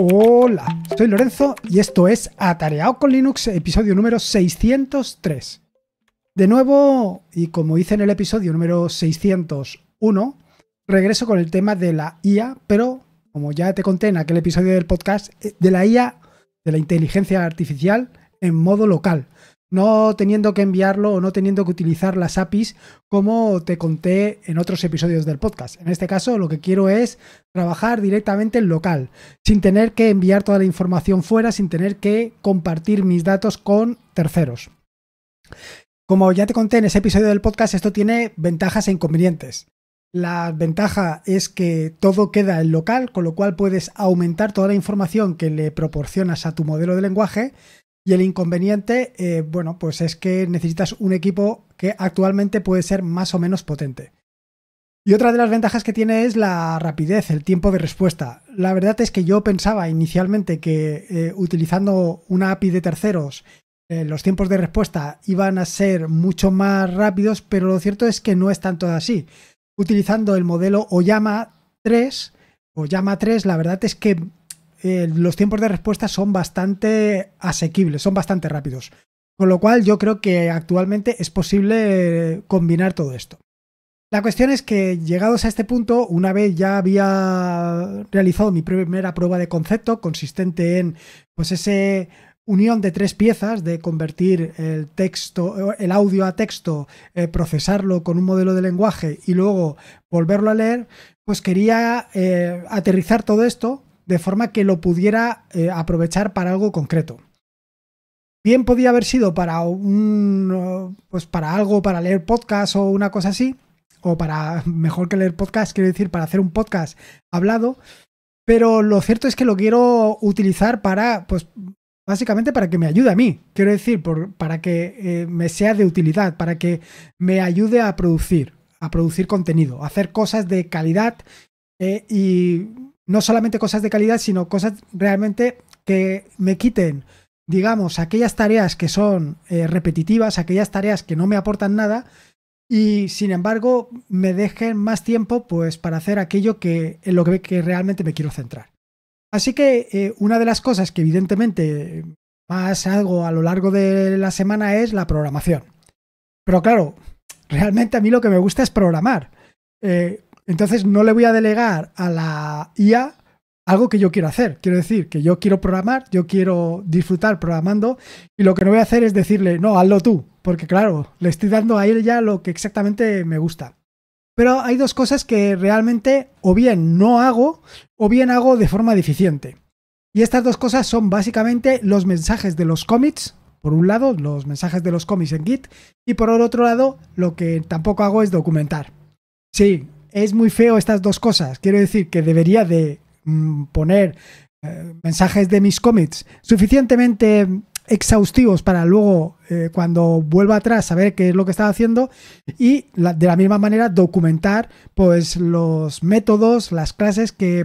Hola, soy Lorenzo y esto es Atareado con Linux, episodio número 603. De nuevo, y como hice en el episodio número 601, regreso con el tema de la IA, pero como ya te conté en aquel episodio del podcast, eh, de la IA, de la inteligencia artificial en modo local no teniendo que enviarlo o no teniendo que utilizar las APIs como te conté en otros episodios del podcast. En este caso lo que quiero es trabajar directamente en local, sin tener que enviar toda la información fuera, sin tener que compartir mis datos con terceros. Como ya te conté en ese episodio del podcast, esto tiene ventajas e inconvenientes. La ventaja es que todo queda en local, con lo cual puedes aumentar toda la información que le proporcionas a tu modelo de lenguaje y el inconveniente, eh, bueno, pues es que necesitas un equipo que actualmente puede ser más o menos potente. Y otra de las ventajas que tiene es la rapidez, el tiempo de respuesta. La verdad es que yo pensaba inicialmente que eh, utilizando una API de terceros eh, los tiempos de respuesta iban a ser mucho más rápidos, pero lo cierto es que no es tanto así. Utilizando el modelo Oyama 3, Oyama 3, la verdad es que eh, los tiempos de respuesta son bastante asequibles, son bastante rápidos. Con lo cual yo creo que actualmente es posible combinar todo esto. La cuestión es que llegados a este punto, una vez ya había realizado mi primera prueba de concepto, consistente en pues ese unión de tres piezas, de convertir el texto, el audio a texto, eh, procesarlo con un modelo de lenguaje y luego volverlo a leer, pues quería eh, aterrizar todo esto de forma que lo pudiera eh, aprovechar para algo concreto. Bien podía haber sido para un pues para algo, para leer podcast o una cosa así, o para mejor que leer podcast, quiero decir, para hacer un podcast hablado, pero lo cierto es que lo quiero utilizar para pues básicamente para que me ayude a mí, quiero decir, para que eh, me sea de utilidad, para que me ayude a producir, a producir contenido, a hacer cosas de calidad eh, y no solamente cosas de calidad, sino cosas realmente que me quiten, digamos, aquellas tareas que son eh, repetitivas, aquellas tareas que no me aportan nada y sin embargo me dejen más tiempo pues para hacer aquello que en lo que, realmente me quiero centrar. Así que eh, una de las cosas que evidentemente más hago a lo largo de la semana es la programación. Pero claro, realmente a mí lo que me gusta es programar. Eh, entonces no le voy a delegar a la IA algo que yo quiero hacer. Quiero decir que yo quiero programar, yo quiero disfrutar programando y lo que no voy a hacer es decirle, no, hazlo tú, porque claro, le estoy dando a él ya lo que exactamente me gusta. Pero hay dos cosas que realmente o bien no hago o bien hago de forma deficiente. Y estas dos cosas son básicamente los mensajes de los cómics, por un lado, los mensajes de los cómics en Git, y por el otro lado, lo que tampoco hago es documentar. Sí, es muy feo estas dos cosas. Quiero decir que debería de mm, poner eh, mensajes de mis cómics suficientemente exhaustivos para luego, eh, cuando vuelva atrás, saber qué es lo que estaba haciendo y de la misma manera documentar pues los métodos, las clases que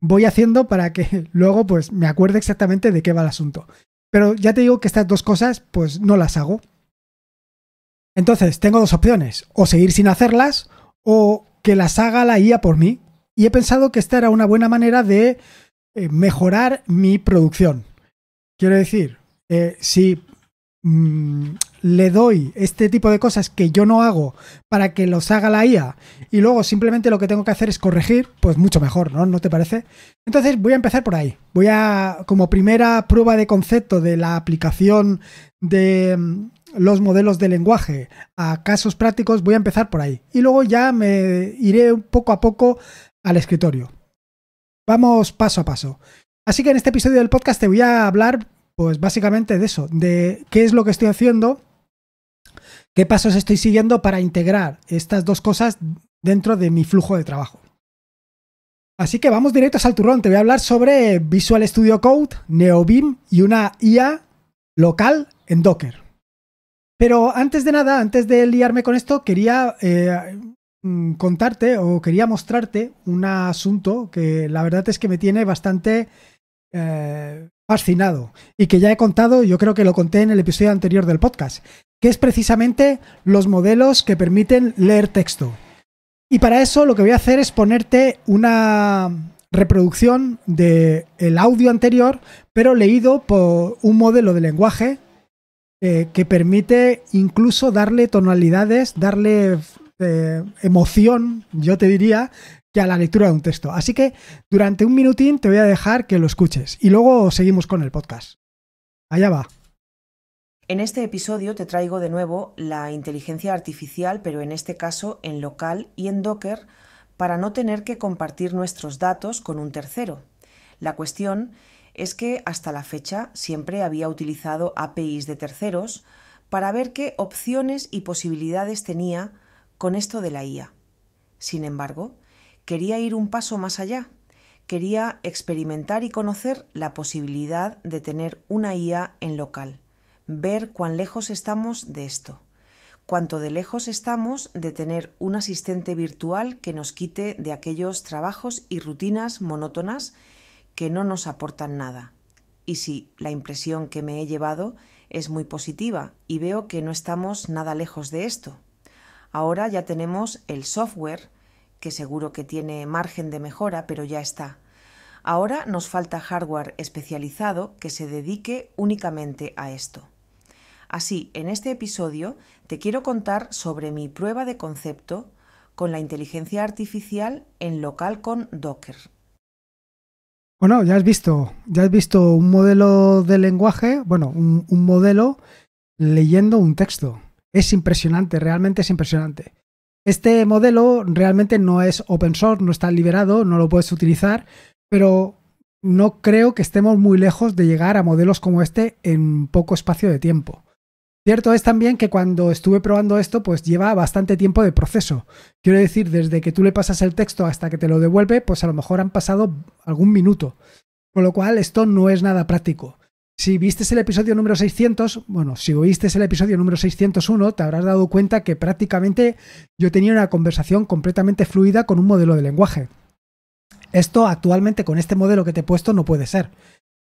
voy haciendo para que luego pues me acuerde exactamente de qué va el asunto. Pero ya te digo que estas dos cosas pues no las hago. Entonces tengo dos opciones, o seguir sin hacerlas o que las haga la IA por mí. Y he pensado que esta era una buena manera de eh, mejorar mi producción. Quiero decir, eh, si mm, le doy este tipo de cosas que yo no hago para que los haga la IA y luego simplemente lo que tengo que hacer es corregir, pues mucho mejor, ¿no? ¿No te parece? Entonces voy a empezar por ahí. Voy a, como primera prueba de concepto de la aplicación de, mm, los modelos de lenguaje a casos prácticos, voy a empezar por ahí. Y luego ya me iré poco a poco al escritorio. Vamos paso a paso. Así que en este episodio del podcast te voy a hablar, pues básicamente de eso, de qué es lo que estoy haciendo, qué pasos estoy siguiendo para integrar estas dos cosas dentro de mi flujo de trabajo. Así que vamos directos al turrón. Te voy a hablar sobre Visual Studio Code, NeoBeam y una IA local en Docker. Pero antes de nada, antes de liarme con esto, quería eh, mm, contarte o quería mostrarte un asunto que la verdad es que me tiene bastante eh, fascinado y que ya he contado, yo creo que lo conté en el episodio anterior del podcast, que es precisamente los modelos que permiten leer texto. Y para eso lo que voy a hacer es ponerte una reproducción del el audio anterior, pero leído por un modelo de lenguaje eh, que permite incluso darle tonalidades, darle eh, emoción, yo te diría, que a la lectura de un texto. Así que durante un minutín te voy a dejar que lo escuches y luego seguimos con el podcast. Allá va. En este episodio te traigo de nuevo la inteligencia artificial, pero en este caso en local y en Docker, para no tener que compartir nuestros datos con un tercero. La cuestión es que hasta la fecha siempre había utilizado APIs de terceros para ver qué opciones y posibilidades tenía con esto de la IA. Sin embargo, quería ir un paso más allá. Quería experimentar y conocer la posibilidad de tener una IA en local, ver cuán lejos estamos de esto, cuánto de lejos estamos de tener un asistente virtual que nos quite de aquellos trabajos y rutinas monótonas que no nos aportan nada. Y sí, la impresión que me he llevado es muy positiva y veo que no estamos nada lejos de esto. Ahora ya tenemos el software, que seguro que tiene margen de mejora, pero ya está. Ahora nos falta hardware especializado que se dedique únicamente a esto. Así, en este episodio te quiero contar sobre mi prueba de concepto con la inteligencia artificial en local con Docker, bueno, ya has visto, ya has visto un modelo de lenguaje, bueno, un, un modelo leyendo un texto. Es impresionante, realmente es impresionante. Este modelo realmente no es open source, no está liberado, no lo puedes utilizar, pero no creo que estemos muy lejos de llegar a modelos como este en poco espacio de tiempo. Cierto es también que cuando estuve probando esto, pues lleva bastante tiempo de proceso. Quiero decir, desde que tú le pasas el texto hasta que te lo devuelve, pues a lo mejor han pasado algún minuto. Con lo cual, esto no es nada práctico. Si viste el episodio número 600, bueno, si oíste el episodio número 601, te habrás dado cuenta que prácticamente yo tenía una conversación completamente fluida con un modelo de lenguaje. Esto actualmente con este modelo que te he puesto no puede ser.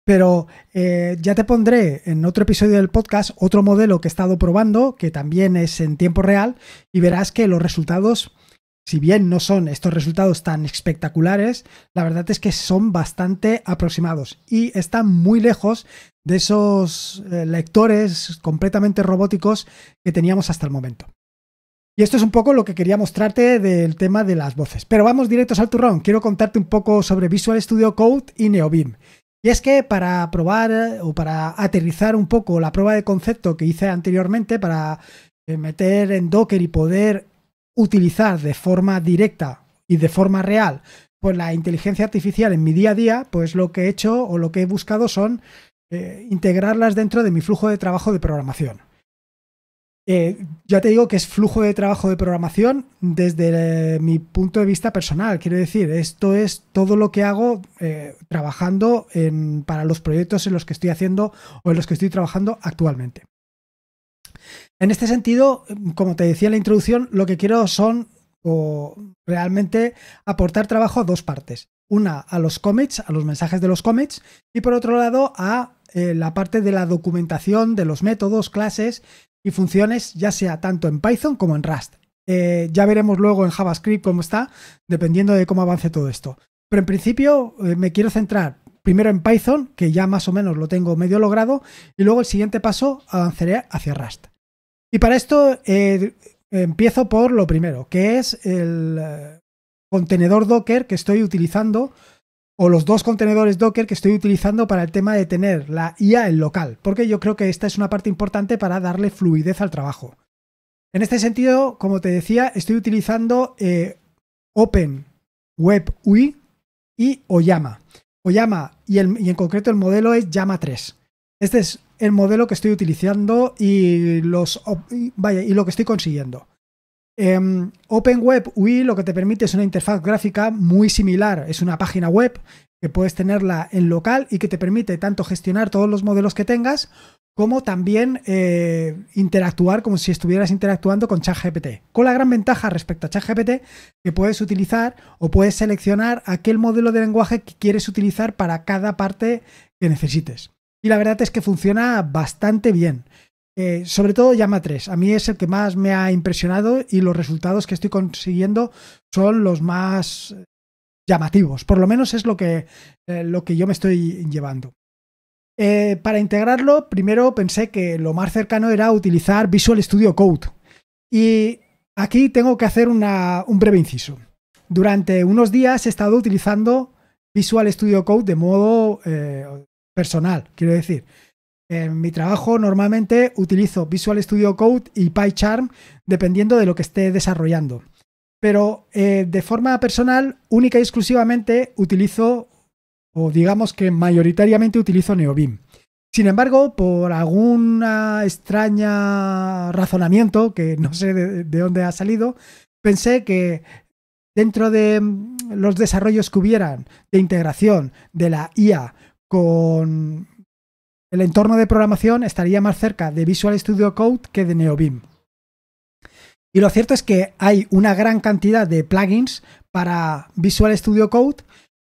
Pero eh, ya te pondré en otro episodio del podcast otro modelo que he estado probando, que también es en tiempo real, y verás que los resultados, si bien no son estos resultados tan espectaculares, la verdad es que son bastante aproximados y están muy lejos de esos eh, lectores completamente robóticos que teníamos hasta el momento. Y esto es un poco lo que quería mostrarte del tema de las voces. Pero vamos directos al turrón. Quiero contarte un poco sobre Visual Studio Code y Neobim. Y es que para probar eh, o para aterrizar un poco la prueba de concepto que hice anteriormente, para eh, meter en Docker y poder utilizar de forma directa y de forma real, pues la inteligencia artificial en mi día a día, pues lo que he hecho o lo que he buscado son eh, integrarlas dentro de mi flujo de trabajo de programación. Eh, ya te digo que es flujo de trabajo de programación desde eh, mi punto de vista personal. Quiero decir, esto es todo lo que hago eh, trabajando para los proyectos en los que estoy haciendo o en los que estoy trabajando actualmente. En este sentido, como te decía en la introducción, lo que quiero son o realmente aportar trabajo a dos partes. Una a los commits, a los mensajes de los commits, y por otro lado a la parte de la documentación de los métodos, clases y funciones, ya sea tanto en Python como en Rust. Eh, ya veremos luego en JavaScript cómo está, dependiendo de cómo avance todo esto. Pero en principio eh, me quiero centrar primero en Python, que ya más o menos lo tengo medio logrado, y luego el siguiente paso avanzaré hacia Rust. Y para esto eh, empiezo por lo primero, que es el contenedor Docker que estoy utilizando o los dos contenedores Docker que estoy utilizando para el tema de tener la IA en local, porque yo creo que esta es una parte importante para darle fluidez al trabajo. En este sentido, como te decía, estoy utilizando eh, Open Web UI y Oyama. Oyama y, y en concreto el modelo es Llama 3. Este es el modelo que estoy utilizando y los y lo que estoy consiguiendo. Em, Open Web UI lo que te permite es una interfaz gráfica muy similar, es una página web que puedes tenerla en local y que te permite tanto gestionar todos los modelos que tengas como también eh, interactuar como si estuvieras interactuando con ChatGPT. Con la gran ventaja respecto a ChatGPT que puedes utilizar o puedes seleccionar aquel modelo de lenguaje que quieres utilizar para cada parte que necesites. Y la verdad es que funciona bastante bien. Eh, sobre todo Llama 3. A mí es el que más me ha impresionado y los resultados que estoy consiguiendo son los más llamativos. Por lo menos es lo que, eh, lo que yo me estoy llevando. Eh, para integrarlo, primero pensé que lo más cercano era utilizar Visual Studio Code. Y aquí tengo que hacer un breve inciso. Durante unos días he estado utilizando Visual Studio Code de modo personal, quiero decir. En mi trabajo normalmente utilizo Visual Studio Code y PyCharm dependiendo de lo que esté desarrollando. Pero eh, de forma personal, única y exclusivamente utilizo, o digamos que mayoritariamente utilizo NeoBeam. Sin embargo, por algún extraño razonamiento que no sé de dónde ha salido, pensé que dentro de mm, los desarrollos que hubieran de integración de la IA con el entorno de programación estaría más cerca de Visual Studio Code que de Neobim. Y lo cierto es que hay una gran cantidad de plugins para Visual Studio Code,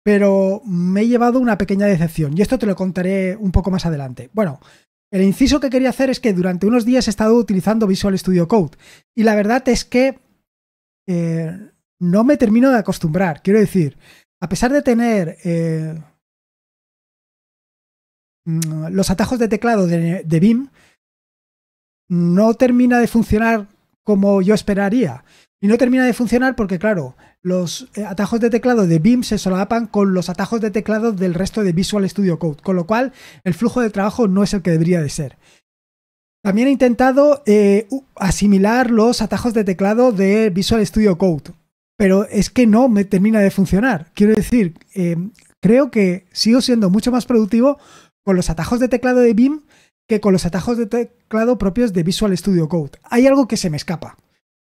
pero me he llevado una pequeña decepción. Y esto te lo contaré un poco más adelante. Bueno, el inciso que quería hacer es que durante unos días he estado utilizando Visual Studio Code. Y la verdad es que eh, no me termino de acostumbrar. Quiero decir, a pesar de tener eh, Mm, los atajos de teclado de, BIM no termina de funcionar como yo esperaría. Y no termina de funcionar porque, claro, los eh, atajos de teclado de BIM se solapan con los atajos de teclado del resto de Visual Studio Code, con lo cual el flujo de trabajo no es el que debería de ser. También he intentado eh, asimilar los atajos de teclado de Visual Studio Code, pero es que no me termina de funcionar. Quiero decir, eh, creo que sigo siendo mucho más productivo con los atajos de teclado de BIM que con los atajos de teclado propios de Visual Studio Code. Hay algo que se me escapa.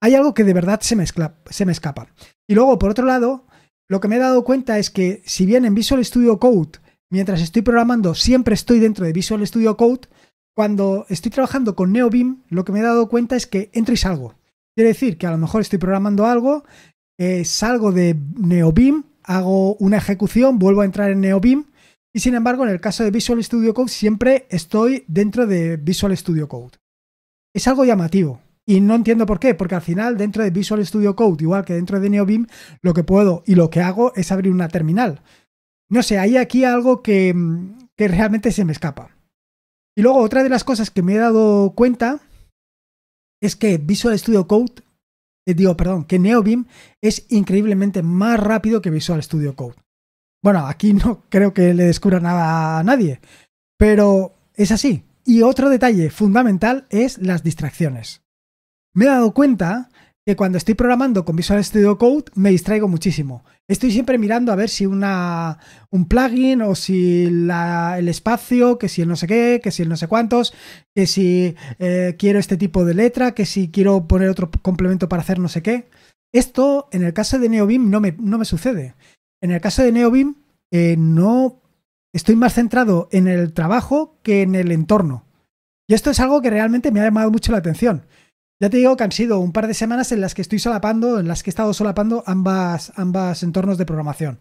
Hay algo que de verdad se me, se me escapa. Y luego, por otro lado, lo que me he dado cuenta es que si bien en Visual Studio Code, mientras estoy programando, siempre estoy dentro de Visual Studio Code, cuando estoy trabajando con NeoBIM, lo que me he dado cuenta es que entro y salgo. Quiere decir que a lo mejor estoy programando algo, eh, salgo de NeoBIM, hago una ejecución, vuelvo a entrar en NeoBIM. Y sin embargo, en el caso de Visual Studio Code siempre estoy dentro de Visual Studio Code. Es algo llamativo. Y no entiendo por qué, porque al final dentro de Visual Studio Code, igual que dentro de NeoBeam, lo que puedo y lo que hago es abrir una terminal. No sé, hay aquí algo que, mm, realmente se me escapa. Y luego otra de las cosas que me he dado cuenta es que Visual Studio Code, eh, digo, perdón, que NeoBeam es increíblemente más rápido que Visual Studio Code. Bueno, aquí no creo que le descubra nada a nadie, pero es así. Y otro detalle fundamental es las distracciones. Me he dado cuenta que cuando estoy programando con Visual Studio Code me distraigo muchísimo. Estoy siempre mirando a ver si un plugin o si el espacio, que si el no sé qué, que si el no sé cuántos, que si eh, quiero este tipo de letra, que si quiero poner otro complemento para hacer no sé qué. Esto en el caso de NeoBeam no no me sucede. En el caso de NeoBeam, eh, no estoy más centrado en el trabajo que en el entorno. Y esto es algo que realmente me ha llamado mucho la atención. Ya te digo que han sido un par de semanas en las que estoy solapando, en las que he estado solapando ambas, ambas entornos de programación.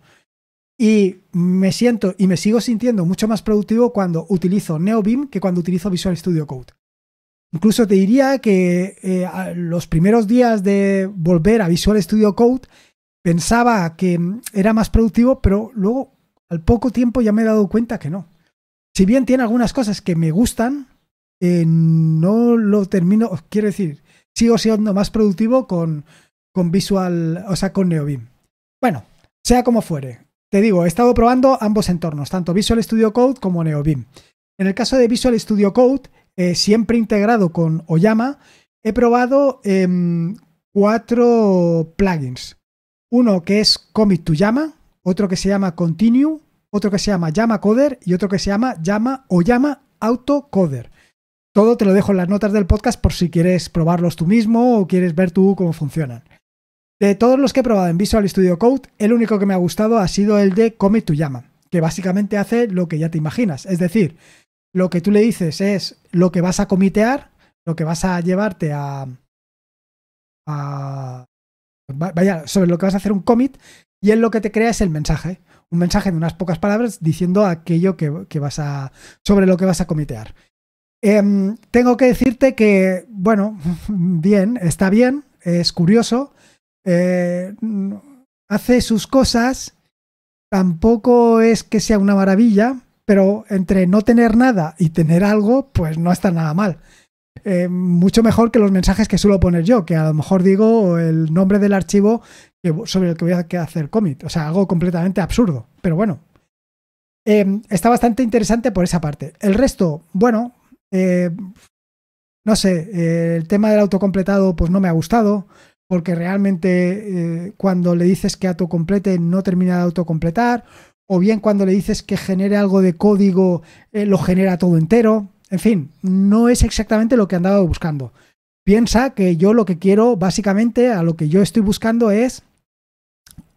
Y me siento y me sigo sintiendo mucho más productivo cuando utilizo NeoBeam que cuando utilizo Visual Studio Code. Incluso te diría que eh, los primeros días de volver a Visual Studio Code pensaba que mm, era más productivo, pero luego al poco tiempo ya me he dado cuenta que no. Si bien tiene algunas cosas que me gustan, eh, no lo termino, quiero decir, sigo siendo más productivo con, Visual, o sea, con NeoBeam. Bueno, sea como fuere, te digo, he estado probando ambos entornos, tanto Visual Studio Code como NeoBeam. En el caso de Visual Studio Code, eh, siempre integrado con Oyama, he probado em, cuatro plugins uno que es Commit to Llama, otro que se llama Continue, otro que se llama Llama Coder y otro que se llama Llama o Llama Coder. Todo te lo dejo en las notas del podcast por si quieres probarlos tú mismo o quieres ver tú cómo funcionan. De todos los que he probado en Visual Studio Code, el único que me ha gustado ha sido el de Commit to Llama, que básicamente hace lo que ya te imaginas. Es decir, lo que tú le dices es lo que vas a comitear, lo que vas a llevarte a vaya, sobre lo que vas a hacer un commit y él lo que te crea es el mensaje. Un mensaje de unas pocas palabras diciendo aquello que, vas a. sobre lo que vas a comitear. Em, tengo que decirte que, bueno, bien, está bien, es curioso. Eh, hace sus cosas. Tampoco es que sea una maravilla, pero entre no tener nada y tener algo, pues no está nada mal. Eh, mucho mejor que los mensajes que suelo poner yo, que a lo mejor digo el nombre del archivo sobre el que voy a hacer commit. O sea, algo completamente absurdo. Pero bueno, em, está bastante interesante por esa parte. El resto, bueno, eh, no sé, eh, el tema del autocompletado pues no me ha gustado, porque realmente cuando le dices que autocomplete no termina de autocompletar, o bien cuando le dices que genere algo de código, lo genera todo entero. En fin, no es exactamente lo que andaba buscando. Piensa que yo lo que quiero, básicamente, a lo que yo estoy buscando es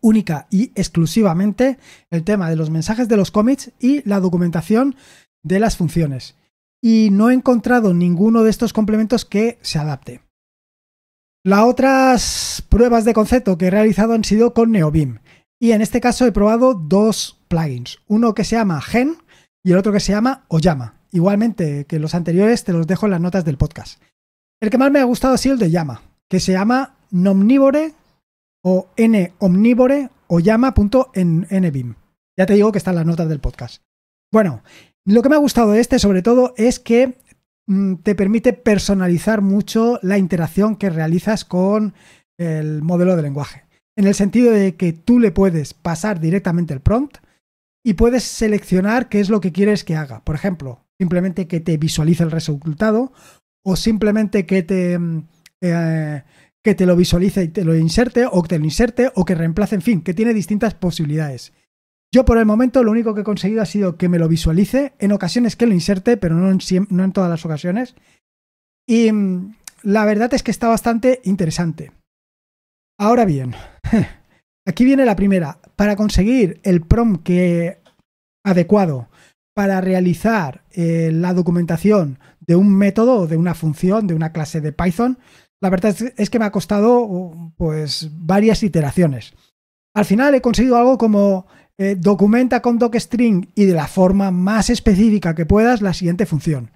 única y exclusivamente el tema de los mensajes de los cómics y la documentación de las funciones. Y no he encontrado ninguno de estos complementos que se adapte. Las otras pruebas de concepto que he realizado han sido con NeoBeam. Y en este caso he probado dos plugins, uno que se llama Gen y el otro que se llama Oyama. Igualmente, que los anteriores te los dejo en las notas del podcast. El que más me ha gustado ha sido el de llama, que se llama Nomnivore o N o llama.nbim. Ya te digo que están las notas del podcast. Bueno, lo que me ha gustado de este sobre todo es que mm, te permite personalizar mucho la interacción que realizas con el modelo de lenguaje. En el sentido de que tú le puedes pasar directamente el prompt y puedes seleccionar qué es lo que quieres que haga. Por ejemplo, simplemente que te visualice el resultado o simplemente que te, mm, eh, que te lo visualice y te lo inserte o que te lo inserte o que reemplace, en fin, que tiene distintas posibilidades. Yo por el momento lo único que he conseguido ha sido que me lo visualice, en ocasiones que lo inserte, pero no en, no en todas las ocasiones. Y mm, la verdad es que está bastante interesante. Ahora bien, aquí viene la primera. Para conseguir el prom que adecuado para realizar eh, la documentación de un método, de una función, de una clase de Python, la verdad es que me ha costado pues varias iteraciones. Al final he conseguido algo como eh, documenta con docstring y de la forma más específica que puedas la siguiente función.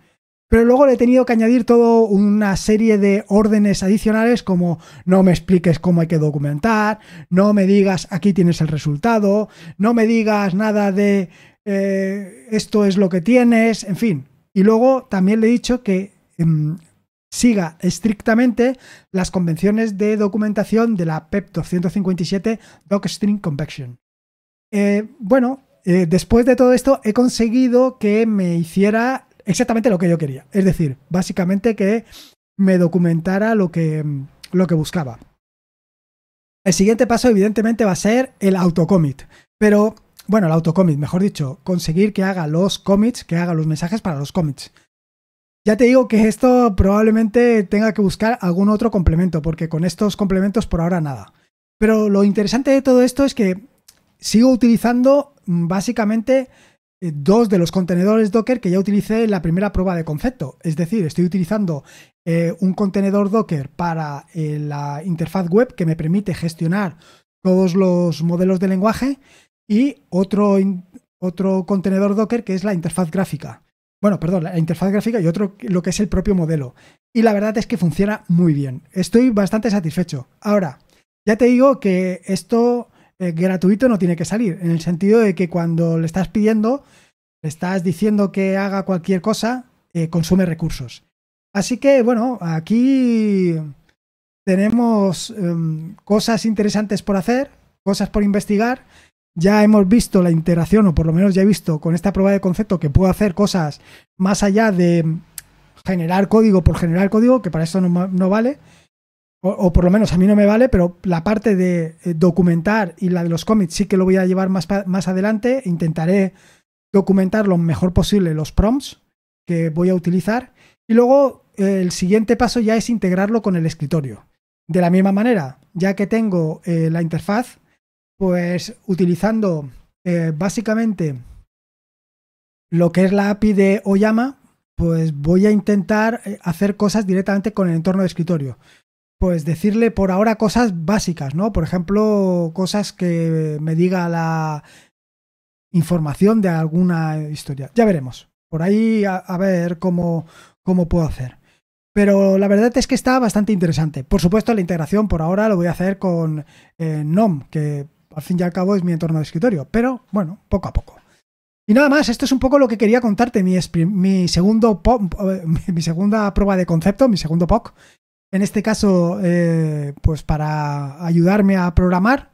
Pero luego le he tenido que añadir toda una serie de órdenes adicionales como no me expliques cómo hay que documentar, no me digas aquí tienes el resultado, no me digas nada de eh, esto es lo que tienes, en fin. Y luego también le he dicho que em, siga estrictamente las convenciones de documentación de la PEP 257 Docstring Convection. Eh, bueno, eh, después de todo esto he conseguido que me hiciera exactamente lo que yo quería. Es decir, básicamente que me documentara lo que, em, lo que buscaba. El siguiente paso, evidentemente, va a ser el autocommit. Pero bueno, el autocommit, mejor dicho, conseguir que haga los commits, que haga los mensajes para los commits. Ya te digo que esto probablemente tenga que buscar algún otro complemento, porque con estos complementos por ahora nada. Pero lo interesante de todo esto es que sigo utilizando mm, básicamente eh, dos de los contenedores Docker que ya utilicé en la primera prueba de concepto. Es decir, estoy utilizando eh, un contenedor Docker para eh, la interfaz web que me permite gestionar todos los modelos de lenguaje y otro, otro contenedor Docker que es la interfaz gráfica. Bueno, perdón, la interfaz gráfica y otro lo que es el propio modelo. Y la verdad es que funciona muy bien. Estoy bastante satisfecho. Ahora, ya te digo que esto eh, gratuito no tiene que salir, en el sentido de que cuando le estás pidiendo, le estás diciendo que haga cualquier cosa, eh, consume recursos. Así que bueno, aquí tenemos em, cosas interesantes por hacer, cosas por investigar ya hemos visto la integración o por lo menos ya he visto con esta prueba de concepto que puedo hacer cosas más allá de generar código por generar código, que para eso no, vale, o, por lo menos a mí no me vale, pero la parte de eh, documentar y la de los commits sí que lo voy a llevar más, adelante, intentaré documentar lo mejor posible los prompts que voy a utilizar y luego eh, el siguiente paso ya es integrarlo con el escritorio. De la misma manera, ya que tengo eh, la interfaz, pues utilizando eh, básicamente lo que es la API de Oyama, pues voy a intentar eh, hacer cosas directamente con el entorno de escritorio. Pues decirle por ahora cosas básicas, ¿no? Por ejemplo, cosas que me diga la información de alguna historia. Ya veremos. Por ahí a, ver cómo, cómo puedo hacer. Pero la verdad es que está bastante interesante. Por supuesto, la integración por ahora lo voy a hacer con eh, NOM, que al fin y al cabo es mi entorno de escritorio, pero bueno, poco a poco. Y nada más, esto es un poco lo que quería contarte, mi, mi, segundo eh, mi segunda prueba de concepto, mi segundo POC. En este caso, eh, pues para ayudarme a programar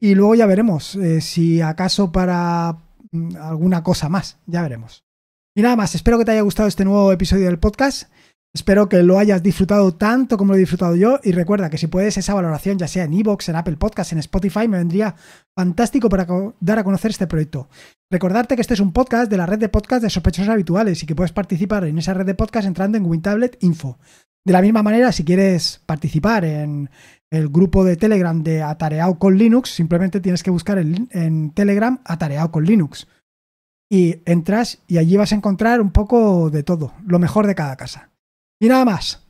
y luego ya veremos eh, si acaso para mm, alguna cosa más, ya veremos. Y nada más, espero que te haya gustado este nuevo episodio del podcast. Espero que lo hayas disfrutado tanto como lo he disfrutado yo y recuerda que si puedes esa valoración, ya sea en Evox, en Apple Podcasts, en Spotify, me vendría fantástico para dar a conocer este proyecto. Recordarte que este es un podcast de la red de podcasts de sospechosos habituales y que puedes participar en esa red de podcasts entrando en WinTablet Info. De la misma manera, si quieres participar en el grupo de Telegram de Atareado con Linux, simplemente tienes que buscar en, en Telegram Atareado con Linux. Y entras y allí vas a encontrar un poco de todo, lo mejor de cada casa. Y nada más.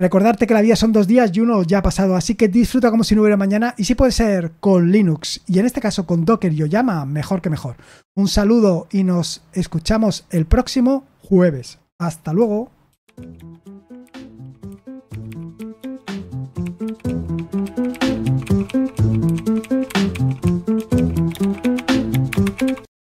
Recordarte que la vida son dos días y uno ya ha pasado, así que disfruta como si no hubiera mañana y si puede ser con Linux y en este caso con Docker y Oyama, mejor que mejor. Un saludo y nos escuchamos el próximo jueves. Hasta luego.